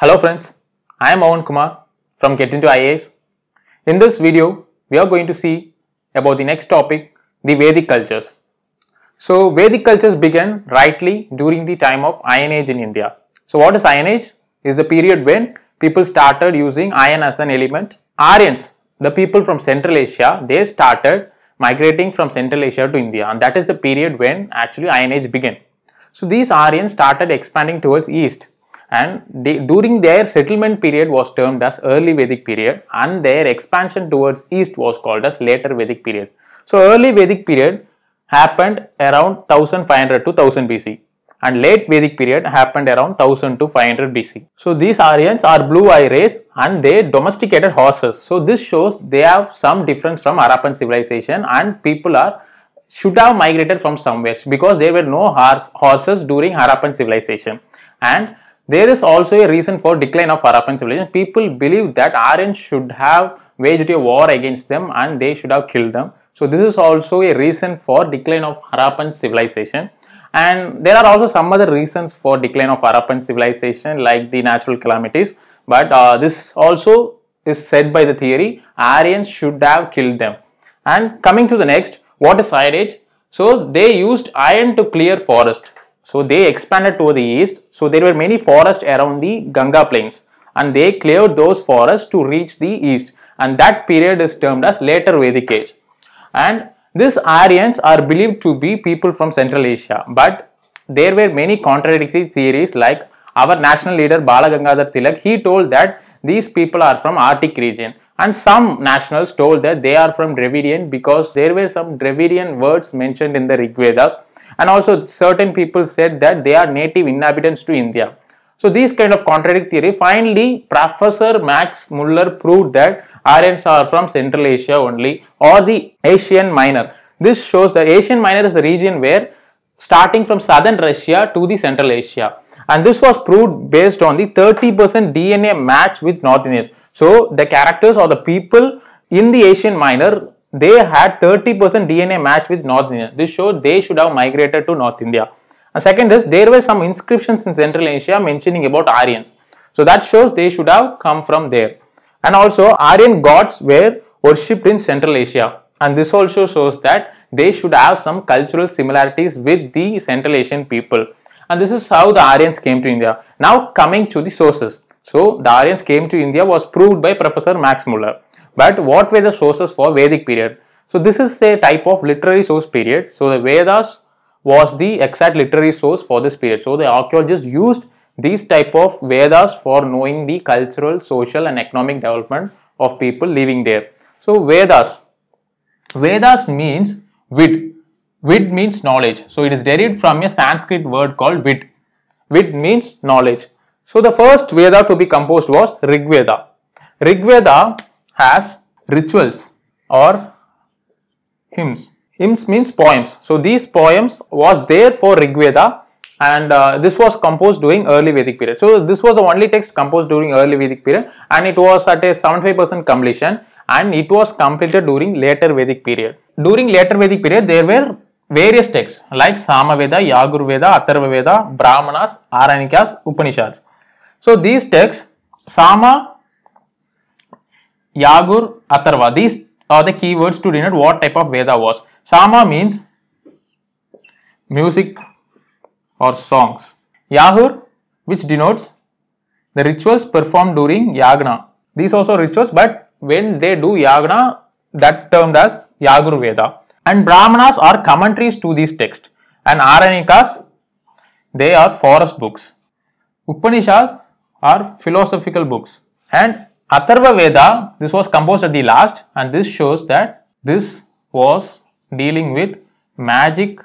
Hello friends, I am Avan Kumar from Get Into IAS. In this video, we are going to see about the next topic, the Vedic cultures. So Vedic cultures began rightly during the time of Iron Age in India. So what is Iron Age? Is the period when people started using iron as an element. Aryans, the people from Central Asia, they started migrating from Central Asia to India and that is the period when actually Iron Age began. So these Aryans started expanding towards east and they, during their settlement period was termed as early Vedic period and their expansion towards east was called as later Vedic period. So early Vedic period happened around 1500 to 1000 BC and late Vedic period happened around 1000 to 500 BC. So these Aryans are blue eye race and they domesticated horses. So this shows they have some difference from Harappan civilization and people are should have migrated from somewhere because there were no horse, horses during Harappan civilization and there is also a reason for decline of Harappan civilization. People believe that Aryan should have waged a war against them and they should have killed them. So this is also a reason for decline of Harappan civilization. And there are also some other reasons for decline of Harappan civilization like the natural calamities. But uh, this also is said by the theory Aryans should have killed them. And coming to the next, what is iron age? So they used iron to clear forest. So they expanded toward the east. So there were many forests around the Ganga plains and they cleared those forests to reach the east and that period is termed as later Vedic age. And these Aryans are believed to be people from Central Asia but there were many contradictory theories like our national leader Bala Gangadhar Tilak he told that these people are from Arctic region and some nationals told that they are from Dravidian because there were some Dravidian words mentioned in the Rigvedas and also certain people said that they are native inhabitants to India. So these kind of contradictory theory, finally Professor Max Muller proved that Aryans are from Central Asia only or the Asian Minor. This shows the Asian Minor is a region where starting from southern Russia to the Central Asia and this was proved based on the 30% DNA match with North Indians. So the characters or the people in the Asian Minor they had 30% DNA match with North India. This showed they should have migrated to North India. And second is there were some inscriptions in Central Asia mentioning about Aryans. So that shows they should have come from there. And also Aryan gods were worshipped in Central Asia. And this also shows that they should have some cultural similarities with the Central Asian people. And this is how the Aryans came to India. Now coming to the sources. So, the Aryans came to India was proved by Professor Max Muller. But what were the sources for Vedic period? So, this is a type of literary source period. So, the Vedas was the exact literary source for this period. So, the archaeologists used these type of Vedas for knowing the cultural, social and economic development of people living there. So, Vedas. Vedas means vid. Vid means knowledge. So, it is derived from a Sanskrit word called vid. Vid means knowledge. So the first Veda to be composed was Rig Veda. Rig Veda has rituals or hymns. Hymns means poems. So these poems was there for Rig Veda and uh, this was composed during early Vedic period. So this was the only text composed during early Vedic period and it was at a 75% completion and it was completed during later Vedic period. During later Vedic period there were various texts like Samaveda, Yajurveda, Atharvaveda, Brahmanas, Aranikas, Upanishads. So these texts, Sama, Yagur, Atharva, these are the keywords to denote what type of Veda was. Sama means music or songs. Yahur, which denotes the rituals performed during Yagna. These also rituals, but when they do Yagna, that termed as Yagur Veda. And Brahmanas are commentaries to these texts. And Aranikas, they are forest books. Upanishads are philosophical books. And Atharva Veda, this was composed at the last and this shows that this was dealing with magic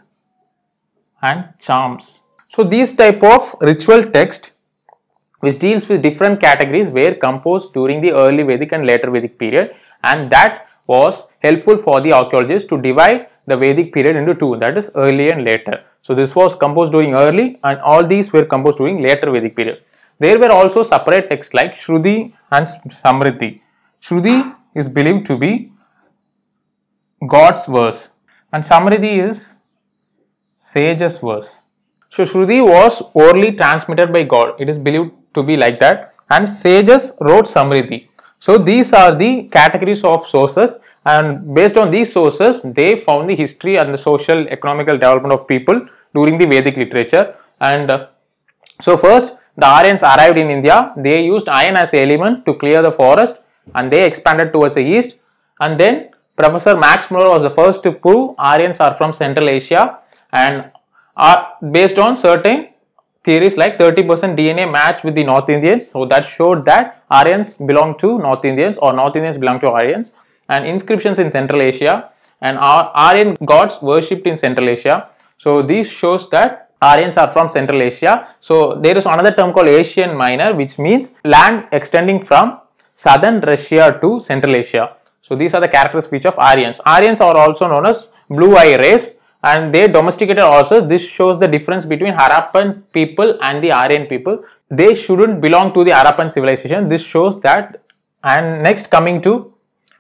and charms. So these type of ritual text which deals with different categories were composed during the early Vedic and later Vedic period and that was helpful for the archaeologists to divide the Vedic period into two that is early and later. So this was composed during early and all these were composed during later Vedic period. There were also separate texts like Shruti and Samriti. Shruti is believed to be God's verse and Samriti is sage's verse. So Shruti was orally transmitted by God. It is believed to be like that and sages wrote Samriti. So these are the categories of sources and based on these sources they found the history and the social economical development of people during the Vedic literature and uh, so first the Aryans arrived in India, they used iron as element to clear the forest and they expanded towards the east. And then Professor Max Muller was the first to prove Aryans are from Central Asia and are based on certain theories like 30% DNA match with the North Indians. So that showed that Aryans belong to North Indians or North Indians belong to Aryans and inscriptions in Central Asia and Aryan gods worshipped in Central Asia. So this shows that Aryans are from Central Asia. So there is another term called Asian Minor which means land extending from southern Russia to Central Asia. So these are the characteristics of Aryans. Aryans are also known as blue eye race and they domesticated also. This shows the difference between Harappan people and the Aryan people. They shouldn't belong to the Harappan civilization. This shows that and next coming to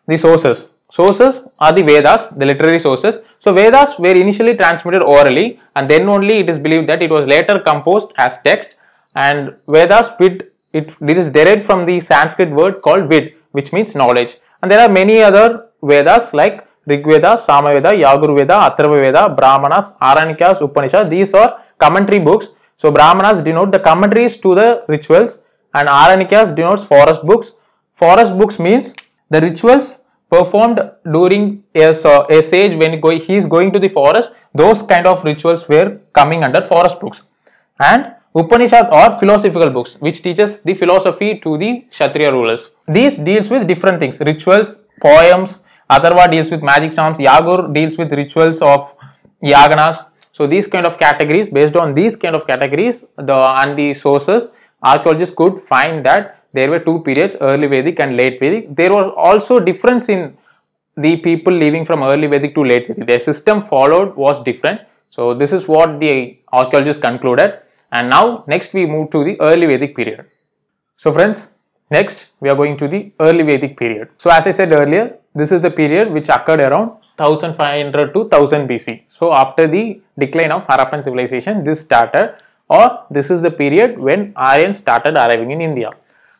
the sources sources are the Vedas, the literary sources. So Vedas were initially transmitted orally and then only it is believed that it was later composed as text and Vedas vid, it, it is derived from the Sanskrit word called vid which means knowledge and there are many other Vedas like Rigveda, Samaveda, Yajurveda, Atharvaveda, Brahmanas, Aranikas, Upanishads. These are commentary books. So Brahmanas denote the commentaries to the rituals and Aranikas denotes forest books. Forest books means the rituals performed during a, a sage when he is going to the forest, those kind of rituals were coming under forest books. And Upanishads are philosophical books which teaches the philosophy to the Kshatriya rulers. These deals with different things, rituals, poems, Atharva deals with magic charms, Yagur deals with rituals of Yaganas. So these kind of categories, based on these kind of categories the, and the sources, archaeologists could find that there were two periods early Vedic and late Vedic. There was also difference in the people living from early Vedic to late Vedic. Their system followed was different. So this is what the archaeologists concluded and now next we move to the early Vedic period. So friends next we are going to the early Vedic period. So as I said earlier this is the period which occurred around 1500 to 1000 BC. So after the decline of Harappan civilization this started or this is the period when Aryans started arriving in India.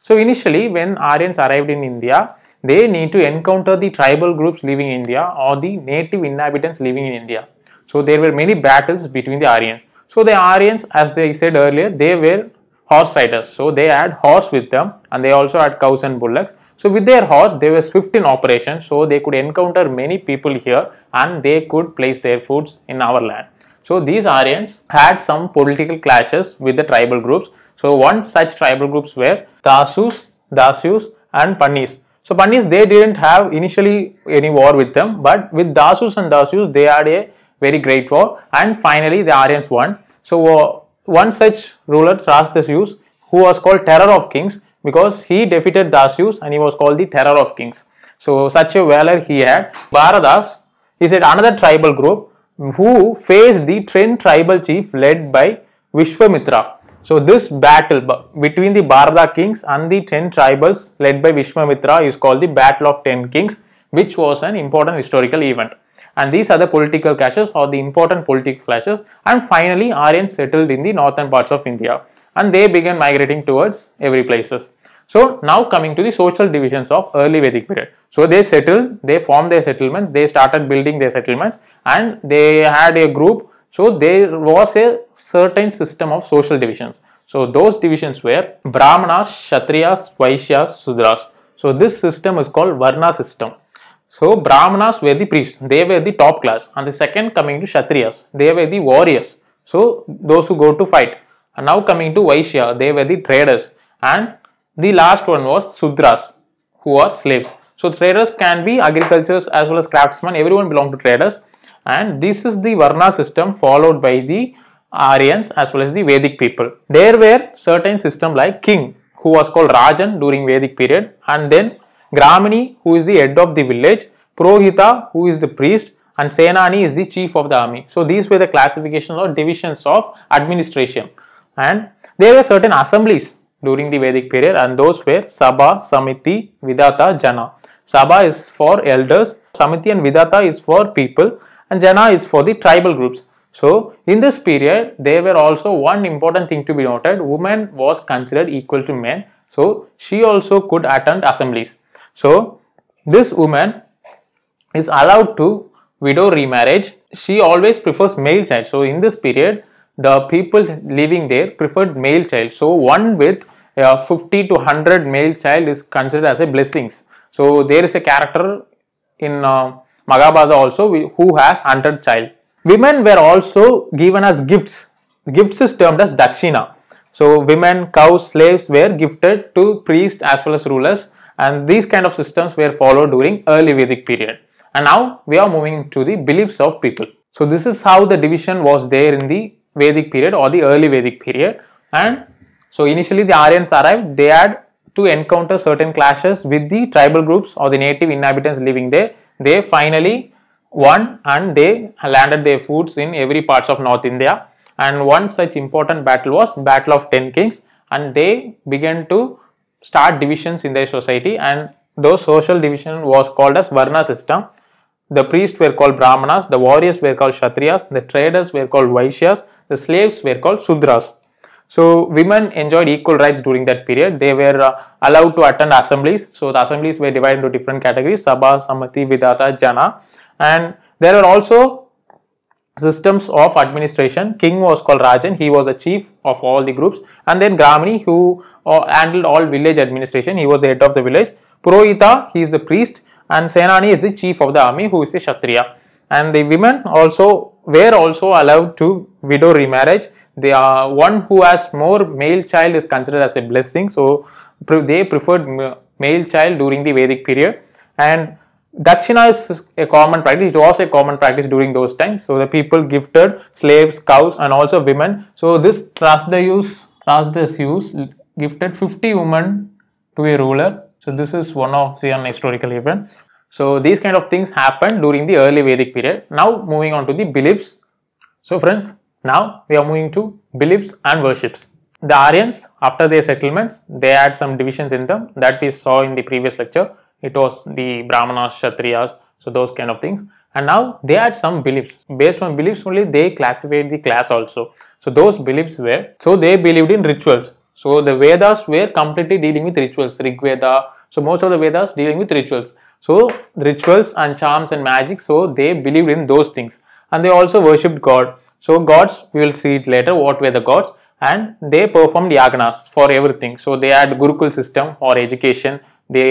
So initially when Aryans arrived in India, they need to encounter the tribal groups living in India or the native inhabitants living in India. So there were many battles between the Aryans. So the Aryans as they said earlier, they were horse riders. So they had horse with them and they also had cows and bullocks. So with their horse, they were swift in operation. So they could encounter many people here and they could place their foods in our land. So these Aryans had some political clashes with the tribal groups. So one such tribal groups were Dasus, Dasus, and Pannis. So Pannis they didn't have initially any war with them but with Dasus and Dasus, they had a very great war and finally the Aryans won. So uh, one such ruler Trastasius who was called Terror of Kings because he defeated Dasus, and he was called the Terror of Kings. So such a valor he had. Baradas is said another tribal group who faced the trained tribal chief led by Vishwamitra. So this battle between the Bharata kings and the 10 tribals led by Vishwamitra is called the Battle of 10 Kings which was an important historical event. And these are the political clashes or the important political clashes and finally Aryans settled in the northern parts of India and they began migrating towards every places. So now coming to the social divisions of early Vedic period. So they settled, they formed their settlements, they started building their settlements and they had a group so there was a certain system of social divisions. So those divisions were Brahmanas, Kshatriyas, Vaishyas, Sudras. So this system is called Varna system. So Brahmanas were the priests, they were the top class and the second coming to Kshatriyas, they were the warriors. So those who go to fight and now coming to Vaishya, they were the traders and the last one was Sudras who are slaves. So traders can be agricultures as well as craftsmen, everyone belong to traders and this is the Varna system followed by the Aryans as well as the Vedic people. There were certain system like king who was called Rajan during Vedic period and then Gramini who is the head of the village, Prohita who is the priest and Senani is the chief of the army. So these were the classification or divisions of administration and there were certain assemblies during the Vedic period and those were Sabha, Samiti, Vidata, Jana. Sabha is for elders, Samiti and Vidata is for people and Jana is for the tribal groups. So in this period, there were also one important thing to be noted, woman was considered equal to men. So she also could attend assemblies. So this woman is allowed to widow remarriage. She always prefers male child. So in this period, the people living there preferred male child. So one with uh, 50 to 100 male child is considered as a blessings. So there is a character in uh, Maghabadha also who has 100 child. Women were also given as gifts. Gifts is termed as dakshina. So women, cows, slaves were gifted to priests as well as rulers and these kind of systems were followed during early Vedic period. And now we are moving to the beliefs of people. So this is how the division was there in the Vedic period or the early Vedic period. And so initially the Aryans arrived, they had to encounter certain clashes with the tribal groups or the native inhabitants living there they finally won and they landed their foots in every parts of North India. And one such important battle was Battle of Ten Kings and they began to start divisions in their society and those social division was called as Varna system. The priests were called Brahmanas, the warriors were called Kshatriyas, the traders were called Vaishyas, the slaves were called Sudras. So women enjoyed equal rights during that period. They were uh, allowed to attend assemblies. So the assemblies were divided into different categories, Sabha, Samati, Vidata, Jana. And there were also systems of administration. King was called Rajan. He was the chief of all the groups. And then Gramini who uh, handled all village administration. He was the head of the village. Purohita, he is the priest. And Senani is the chief of the army who is a Kshatriya. And the women also were also allowed to widow remarriage the uh, one who has more male child is considered as a blessing. So pre they preferred male child during the Vedic period and Dakshina is a common practice, it was a common practice during those times. So the people gifted slaves, cows and also women. So this the the use, gifted 50 women to a ruler. So this is one of the an historical event. So these kind of things happened during the early Vedic period. Now moving on to the beliefs. So friends, now we are moving to beliefs and worships. The Aryans, after their settlements, they had some divisions in them that we saw in the previous lecture. It was the Brahmanas, Kshatriyas, so those kind of things. And now they had some beliefs. Based on beliefs only, they classified the class also. So those beliefs were, so they believed in rituals. So the Vedas were completely dealing with rituals, Rig Veda. So most of the Vedas dealing with rituals. So rituals and charms and magic, so they believed in those things. And they also worshipped God. So gods, we will see it later what were the gods and they performed yagnas for everything. So they had gurukul system or education. They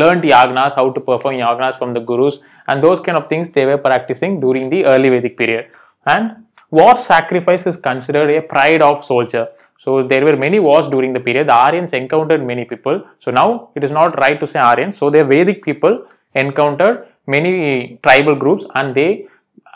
learned yagnas, how to perform yagnas from the gurus and those kind of things they were practicing during the early Vedic period. And war sacrifice is considered a pride of soldier. So there were many wars during the period. The Aryans encountered many people. So now it is not right to say Aryans. So the Vedic people encountered many tribal groups and they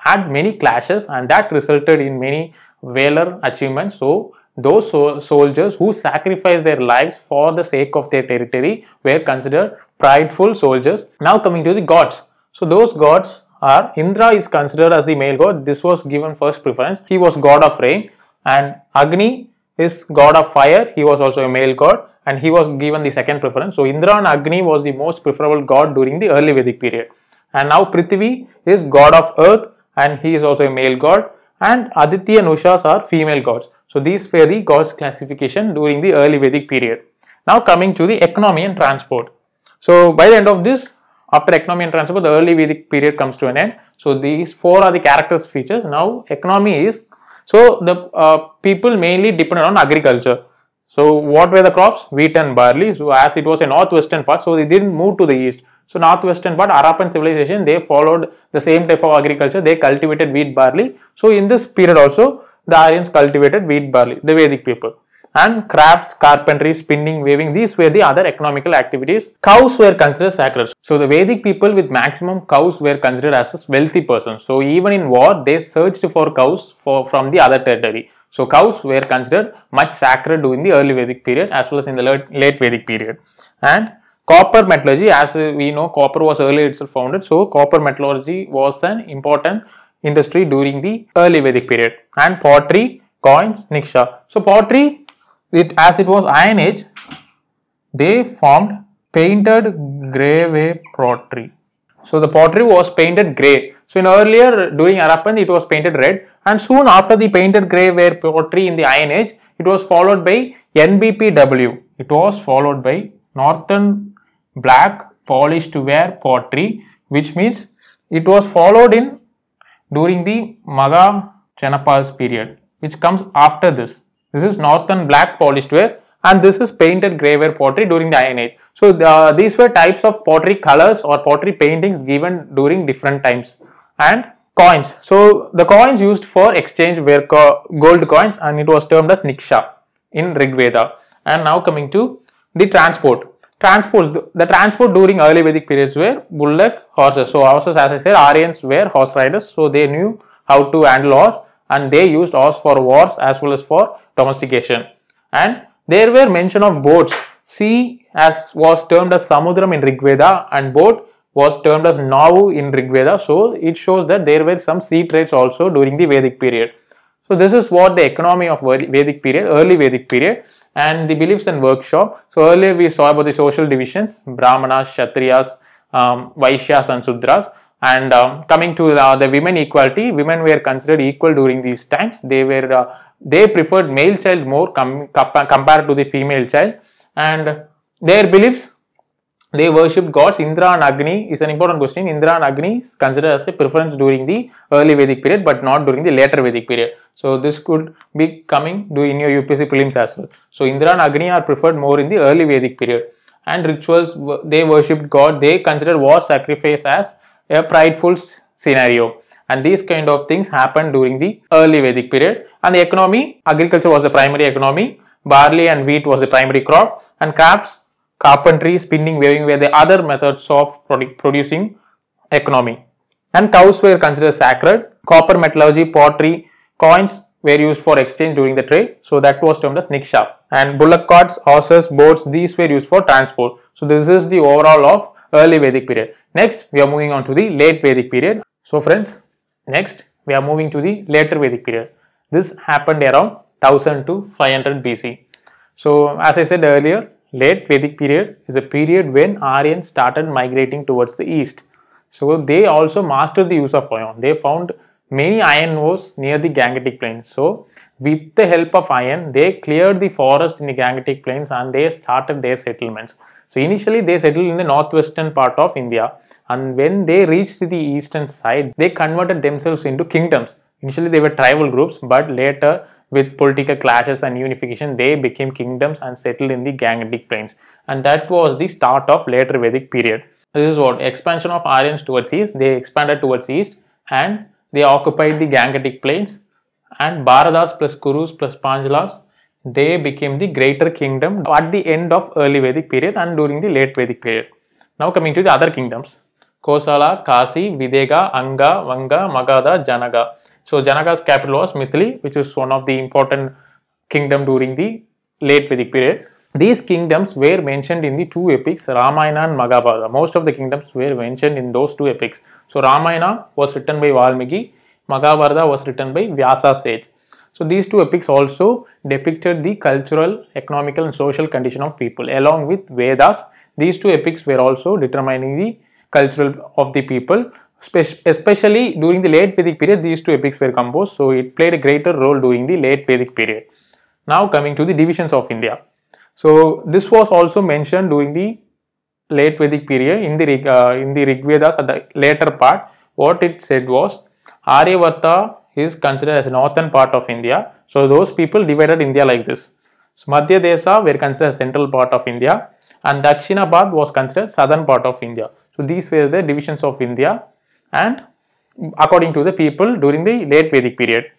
had many clashes and that resulted in many valor achievements. So those so soldiers who sacrificed their lives for the sake of their territory were considered prideful soldiers. Now coming to the gods. So those gods are Indra is considered as the male god. This was given first preference. He was god of rain and Agni is god of fire. He was also a male god and he was given the second preference. So Indra and Agni was the most preferable god during the early Vedic period. And now Prithvi is god of earth and he is also a male god and Aditya and Ushas are female gods. So these were the gods classification during the early Vedic period. Now coming to the economy and transport. So by the end of this, after economy and transport, the early Vedic period comes to an end. So these four are the characters features. Now economy is, so the uh, people mainly depended on agriculture. So what were the crops? Wheat and barley. So as it was a northwestern part, so they didn't move to the east. So northwestern but Arapan civilization, they followed the same type of agriculture. They cultivated wheat, barley. So in this period also, the Aryans cultivated wheat, barley, the Vedic people. And crafts, carpentry, spinning, weaving, these were the other economical activities. Cows were considered sacred. So the Vedic people with maximum cows were considered as wealthy persons. So even in war, they searched for cows for, from the other territory. So cows were considered much sacred during the early Vedic period as well as in the late Vedic period. And copper metallurgy as we know copper was early itself founded so copper metallurgy was an important industry during the early Vedic period and pottery coins niksha so pottery it as it was iron age they formed painted grey pottery so the pottery was painted grey so in earlier during Harappan it was painted red and soon after the painted grey pottery in the iron age it was followed by NBPW it was followed by northern black polished ware pottery which means it was followed in during the Magha Chanapa's period which comes after this. This is northern black polished ware and this is painted grey pottery during the Iron Age. So the, these were types of pottery colors or pottery paintings given during different times and coins. So the coins used for exchange were co gold coins and it was termed as Niksha in Rig Veda. And now coming to the transport transports the transport during early Vedic periods were bullock horses. So horses, as I said, Aryans were horse riders, so they knew how to handle horse and they used horse for wars as well as for domestication. And there were mention of boats. Sea as was termed as Samudram in Rig Veda and boat was termed as Navu in Rig Veda. So it shows that there were some sea trades also during the Vedic period. So this is what the economy of Vedic period, early Vedic period and the beliefs and workshop. So earlier we saw about the social divisions, Brahmanas, Kshatriyas, um, Vaishyas and Sudras. And um, coming to the, the women equality, women were considered equal during these times. They were uh, they preferred male child more com compared to the female child, and their beliefs they worshipped gods. Indra and Agni is an important question. Indra and Agni is considered as a preference during the early Vedic period, but not during the later Vedic period. So this could be coming in your UPSC prelims as well. So Indra and Agni are preferred more in the early Vedic period. And rituals, they worshipped God. They considered war sacrifice as a prideful scenario. And these kind of things happened during the early Vedic period. And the economy, agriculture was the primary economy. Barley and wheat was the primary crop. And crafts carpentry, spinning, weaving were the other methods of producing economy. And cows were considered sacred. Copper metallurgy, pottery, coins were used for exchange during the trade. So that was termed as niksha. And bullock carts, horses, boats, these were used for transport. So this is the overall of early Vedic period. Next, we are moving on to the late Vedic period. So friends, next we are moving to the later Vedic period. This happened around 1000 to 500 BC. So as I said earlier, Late Vedic period is a period when Aryans started migrating towards the east. So they also mastered the use of iron. They found many iron ores near the Gangetic plains. So with the help of iron, they cleared the forest in the Gangetic plains and they started their settlements. So initially they settled in the northwestern part of India and when they reached the eastern side, they converted themselves into kingdoms. Initially they were tribal groups but later with political clashes and unification, they became kingdoms and settled in the Gangetic plains. And that was the start of later Vedic period. This is what expansion of Aryans towards east. They expanded towards east and they occupied the Gangetic plains. And Bharadas plus Kurus plus Panjalas, they became the greater kingdom at the end of early Vedic period and during the late Vedic period. Now coming to the other kingdoms. Kosala, Kasi, Videga, Anga, Vanga, Magadha, Janaga. So Janaka's capital was Mithili, which is one of the important kingdom during the late Vedic period. These kingdoms were mentioned in the two epics Ramayana and Maghabharata. Most of the kingdoms were mentioned in those two epics. So Ramayana was written by Valmiki, Maghabharata was written by Vyasa sage. So these two epics also depicted the cultural, economical and social condition of people. Along with Vedas, these two epics were also determining the cultural of the people especially during the late Vedic period these two epics were composed so it played a greater role during the late Vedic period. Now coming to the divisions of India. So this was also mentioned during the late Vedic period in the uh, in the Rig Vedas at the later part what it said was Aryavarta is considered as a northern part of India so those people divided India like this. So Madhya Desa were considered central part of India and Dakshinabad was considered southern part of India. So these were the divisions of India and according to the people during the late Vedic period.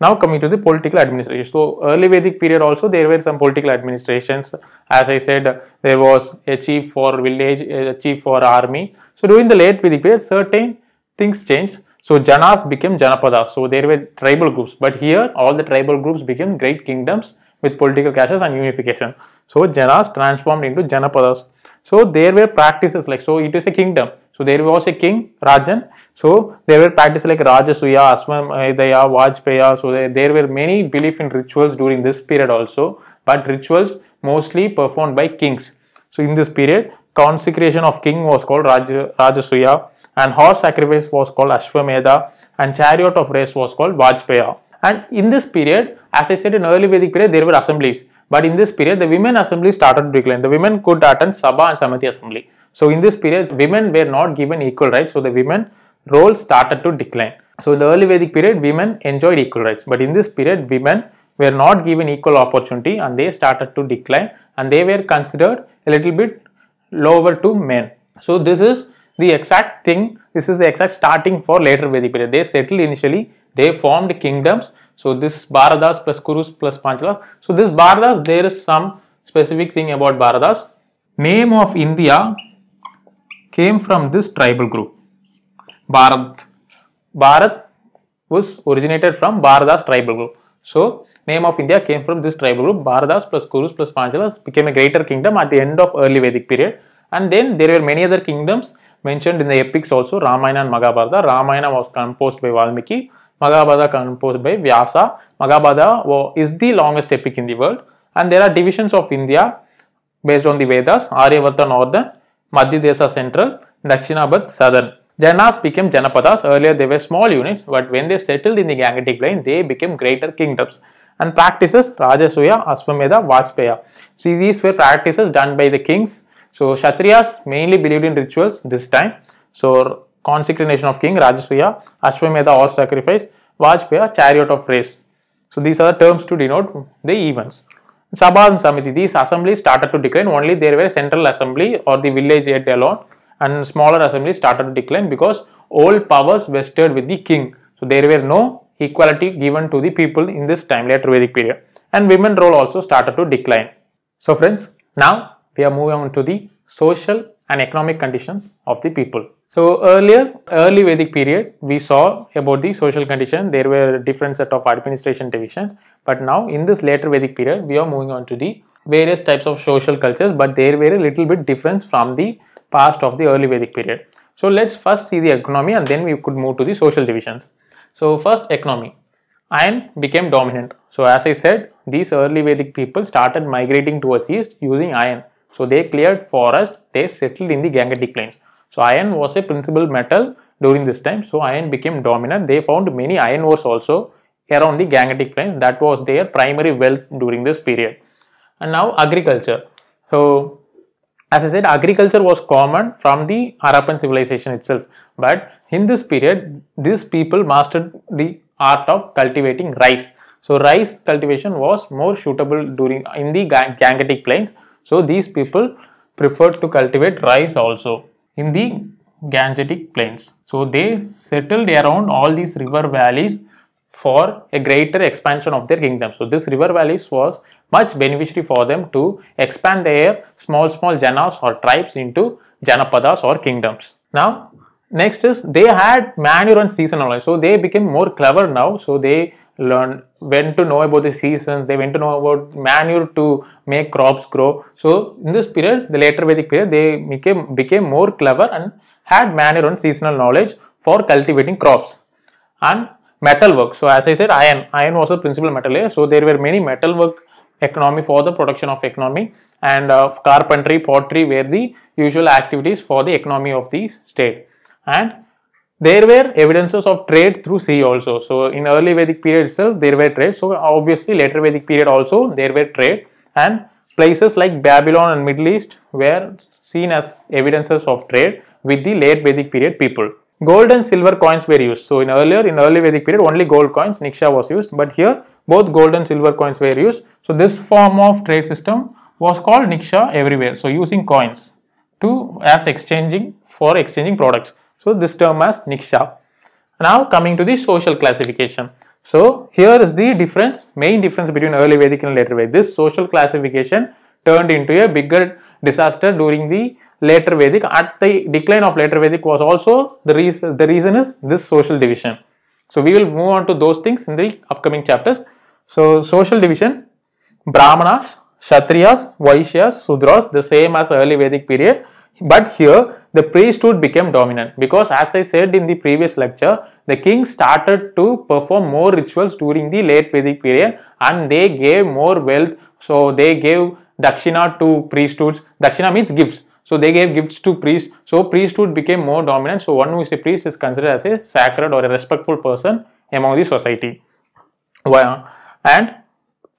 Now coming to the political administration. So early Vedic period also there were some political administrations. As I said, there was a chief for village, a chief for army. So during the late Vedic period, certain things changed. So Janas became Janapada. So there were tribal groups. But here all the tribal groups became great kingdoms with political clashes and unification. So Janas transformed into Janapadas. So there were practices like so it is a kingdom. So there was a king, Rajan. So there were practices like Rajasuya, Aswamedaya, Vajpaya. So there, there were many belief in rituals during this period also, but rituals mostly performed by kings. So in this period, consecration of king was called Raj, Rajasuya and horse sacrifice was called Ashwamedha and chariot of race was called Vajpaya. And in this period, as I said in early Vedic period, there were assemblies. But in this period, the women assembly started to decline. The women could attend Sabha and Samiti assembly. So in this period, women were not given equal rights. So the women role started to decline. So in the early Vedic period, women enjoyed equal rights. But in this period, women were not given equal opportunity and they started to decline and they were considered a little bit lower to men. So this is the exact thing, this is the exact starting for later Vedic period. They settled initially, they formed kingdoms so this Bharadas plus Kurus plus Panchala. So this Bharadas, there is some specific thing about Bharadas. Name of India came from this tribal group. Bharat. Bharat was originated from Bharadas tribal group. So name of India came from this tribal group. Bharadas plus Kurus plus Panchalas became a greater kingdom at the end of early Vedic period. And then there were many other kingdoms mentioned in the epics also Ramayana and Mahabharata. Ramayana was composed by Valmiki Magabada composed by Vyasa. Magabada is the longest epic in the world and there are divisions of India based on the Vedas, Aryavarta northern, Madhya central, Dakshinabat southern. Janas became Janapadas. Earlier they were small units but when they settled in the Gangetic plain they became greater kingdoms and practices Rajasuya, Aswamedha, Vajpaya. See these were practices done by the kings. So Kshatriyas mainly believed in rituals this time. So consecration of king, Rajasuya, Ashwamedha or sacrifice, Vajpaya, chariot of race. So these are the terms to denote the events. Sabha and Samiti, these assemblies started to decline, only there were central assembly or the village head alone and smaller assemblies started to decline because all powers vested with the king. So there were no equality given to the people in this time later Vedic period and women role also started to decline. So friends, now we are moving on to the social and economic conditions of the people. So earlier, early Vedic period, we saw about the social condition. There were different set of administration divisions. But now in this later Vedic period, we are moving on to the various types of social cultures. But there were a little bit difference from the past of the early Vedic period. So let's first see the economy and then we could move to the social divisions. So first economy. Iron became dominant. So as I said, these early Vedic people started migrating towards east using iron. So they cleared forest, they settled in the Gangetic plains. So iron was a principal metal during this time. So iron became dominant. They found many iron ores also around the Gangetic Plains. That was their primary wealth during this period. And now agriculture. So as I said, agriculture was common from the Harappan civilization itself. But in this period, these people mastered the art of cultivating rice. So rice cultivation was more suitable during in the Gangetic Plains. So these people preferred to cultivate rice also in the Gangetic plains. So they settled around all these river valleys for a greater expansion of their kingdom. So this river valleys was much beneficiary for them to expand their small small janas or tribes into janapadas or kingdoms. Now next is they had manure and seasonal. So they became more clever now. So they learn when to know about the seasons they went to know about manure to make crops grow so in this period the later vedic period they became became more clever and had manure and seasonal knowledge for cultivating crops and metal work so as i said iron iron was a principal metal layer so there were many metal work economy for the production of economy and of uh, carpentry pottery were the usual activities for the economy of the state and there were evidences of trade through sea also. So in early Vedic period itself, there were trade. So obviously later Vedic period also, there were trade and places like Babylon and Middle East were seen as evidences of trade with the late Vedic period people. Gold and silver coins were used. So in earlier, in early Vedic period, only gold coins, Niksha was used. But here, both gold and silver coins were used. So this form of trade system was called Niksha everywhere. So using coins to as exchanging for exchanging products. So this term as Niksha. Now coming to the social classification. So here is the difference, main difference between early Vedic and later Vedic. This social classification turned into a bigger disaster during the later Vedic. At the decline of later Vedic was also the reason, the reason is this social division. So we will move on to those things in the upcoming chapters. So social division, Brahmanas, Kshatriyas, Vaishyas, Sudras, the same as early Vedic period. But here the priesthood became dominant because as I said in the previous lecture, the king started to perform more rituals during the late Vedic period and they gave more wealth. So they gave dakshina to priesthoods. Dakshina means gifts. So they gave gifts to priests. So priesthood became more dominant. So one who is a priest is considered as a sacred or a respectful person among the society. And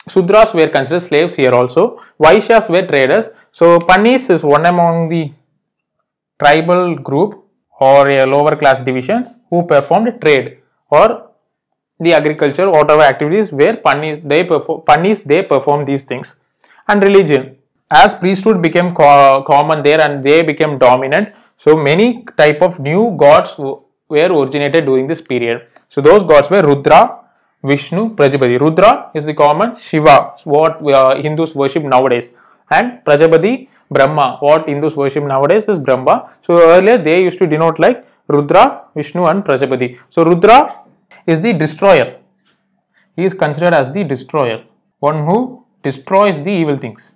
Sudras were considered slaves here also. Vaishyas were traders. So Panis is one among the tribal group or a lower class divisions who performed trade or the agriculture whatever activities where pani they perform pannis they perform these things and religion as priesthood became co common there and they became dominant so many type of new gods were originated during this period so those gods were rudra vishnu prajapati rudra is the common shiva what uh, hindus worship nowadays and prajapati Brahma. What Hindus worship nowadays is Brahma. So earlier they used to denote like Rudra, Vishnu and Prajapati. So Rudra is the destroyer. He is considered as the destroyer. One who destroys the evil things.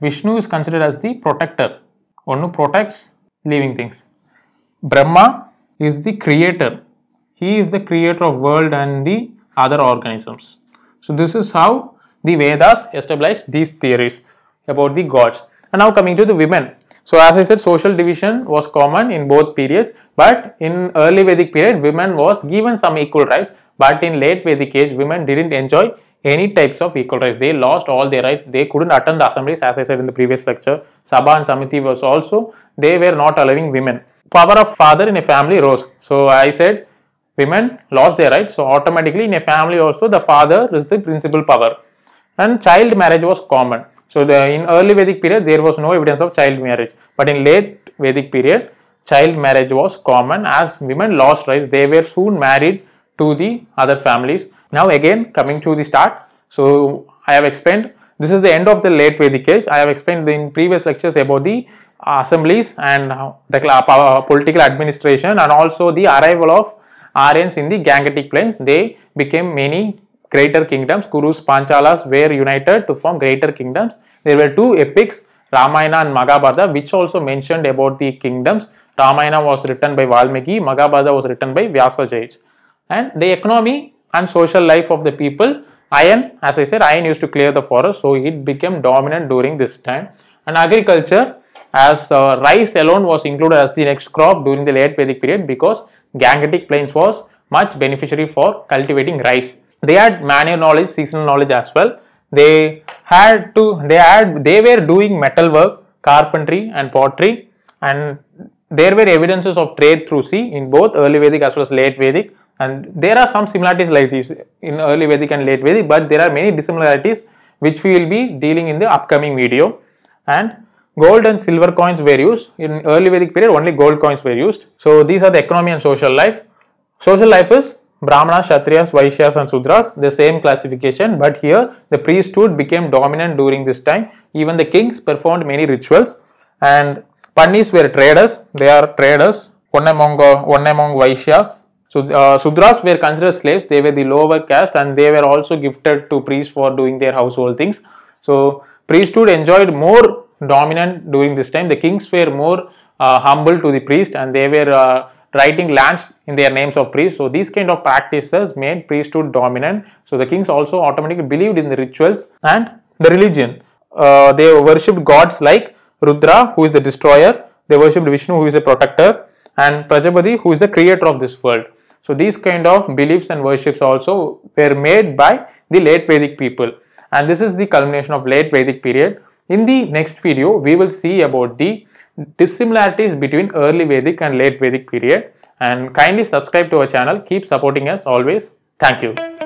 Vishnu is considered as the protector. One who protects living things. Brahma is the creator. He is the creator of world and the other organisms. So this is how the Vedas establish these theories about the gods. And now coming to the women. So as I said, social division was common in both periods, but in early Vedic period, women was given some equal rights, but in late Vedic age, women didn't enjoy any types of equal rights. They lost all their rights. They couldn't attend the assemblies, as I said in the previous lecture. Sabha and Samiti was also, they were not allowing women. Power of father in a family rose. So I said, women lost their rights. So automatically in a family also, the father is the principal power. And child marriage was common. So the, in early Vedic period, there was no evidence of child marriage. But in late Vedic period, child marriage was common as women lost rights. They were soon married to the other families. Now again, coming to the start. So I have explained, this is the end of the late Vedic age. I have explained in previous lectures about the assemblies and the political administration and also the arrival of Aryans in the Gangetic plains. They became many greater kingdoms. Kurus, Panchalas were united to form greater kingdoms. There were two epics, Ramayana and Magabada, which also mentioned about the kingdoms. Ramayana was written by Valmiki, Magabada was written by Vyasa And the economy and social life of the people, iron, as I said, iron used to clear the forest, so it became dominant during this time. And agriculture, as uh, rice alone was included as the next crop during the late Vedic period because Gangetic Plains was much beneficiary for cultivating rice. They had manual knowledge, seasonal knowledge as well they had to they had they were doing metal work, carpentry and pottery and there were evidences of trade through sea in both early Vedic as well as late Vedic and there are some similarities like this in early Vedic and late Vedic but there are many dissimilarities which we will be dealing in the upcoming video and gold and silver coins were used in early Vedic period only gold coins were used so these are the economy and social life social life is Brahmanas, Kshatriyas, Vaishyas and Sudras, the same classification but here the priesthood became dominant during this time. Even the kings performed many rituals and Pannis were traders, they are traders, one among, uh, one among Vaishyas. So, uh, Sudras were considered slaves, they were the lower caste and they were also gifted to priests for doing their household things. So, priesthood enjoyed more dominant during this time. The kings were more uh, humble to the priest and they were uh, writing lands in their names of priests. So these kind of practices made priesthood dominant. So the kings also automatically believed in the rituals and the religion. Uh, they worshipped gods like Rudra, who is the destroyer. They worshipped Vishnu, who is a protector, and Prajapati, who is the creator of this world. So these kind of beliefs and worships also were made by the late Vedic people. And this is the culmination of late Vedic period. In the next video, we will see about the dissimilarities between early Vedic and late Vedic period and kindly subscribe to our channel. Keep supporting us always. Thank you.